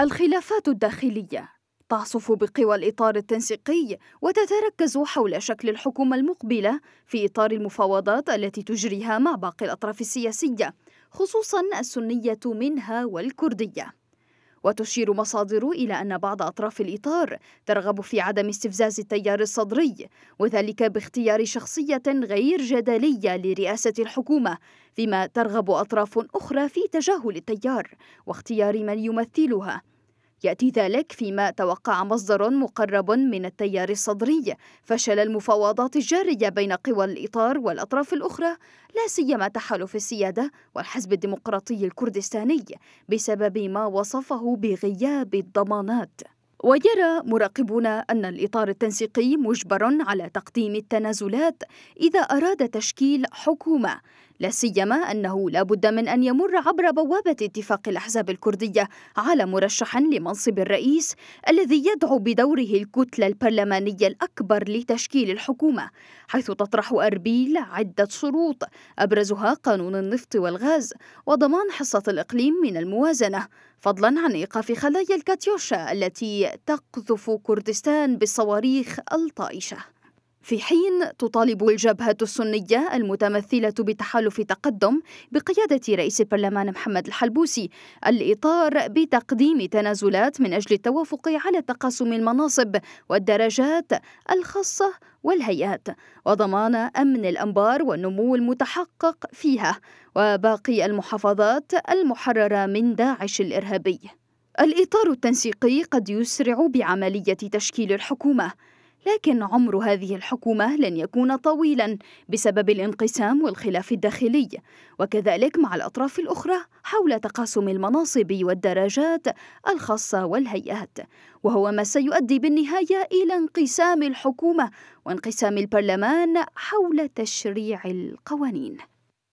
الخلافات الداخلية تعصف بقوى الإطار التنسيقي وتتركز حول شكل الحكومة المقبلة في إطار المفاوضات التي تجريها مع باقي الأطراف السياسية خصوصا السنية منها والكردية وتشير مصادر إلى أن بعض أطراف الإطار ترغب في عدم استفزاز التيار الصدري وذلك باختيار شخصية غير جدلية لرئاسة الحكومة فيما ترغب أطراف أخرى في تجاهل التيار واختيار من يمثلها يأتي ذلك فيما توقع مصدر مقرب من التيار الصدري فشل المفاوضات الجارية بين قوى الإطار والأطراف الأخرى لا سيما تحالف السيادة والحزب الديمقراطي الكردستاني بسبب ما وصفه بغياب الضمانات ويرى مراقبون أن الإطار التنسيقي مجبر على تقديم التنازلات إذا أراد تشكيل حكومة لا سيما أنه لا بد من أن يمر عبر بوابة اتفاق الأحزاب الكردية على مرشح لمنصب الرئيس الذي يدعو بدوره الكتلة البرلمانية الأكبر لتشكيل الحكومة حيث تطرح أربيل عدة شروط أبرزها قانون النفط والغاز وضمان حصة الإقليم من الموازنة فضلا عن إيقاف خلايا الكاتيوشا التي تقذف كردستان بالصواريخ الطائشة في حين تطالب الجبهة السنية المتمثلة بتحالف تقدم بقيادة رئيس البرلمان محمد الحلبوسي الإطار بتقديم تنازلات من أجل التوافق على تقاسم المناصب والدرجات الخاصة والهيئات وضمان أمن الأنبار والنمو المتحقق فيها وباقي المحافظات المحررة من داعش الإرهابي الإطار التنسيقي قد يسرع بعملية تشكيل الحكومة لكن عمر هذه الحكومة لن يكون طويلا بسبب الانقسام والخلاف الداخلي وكذلك مع الأطراف الأخرى حول تقاسم المناصب والدرجات الخاصة والهيئات وهو ما سيؤدي بالنهاية إلى انقسام الحكومة وانقسام البرلمان حول تشريع القوانين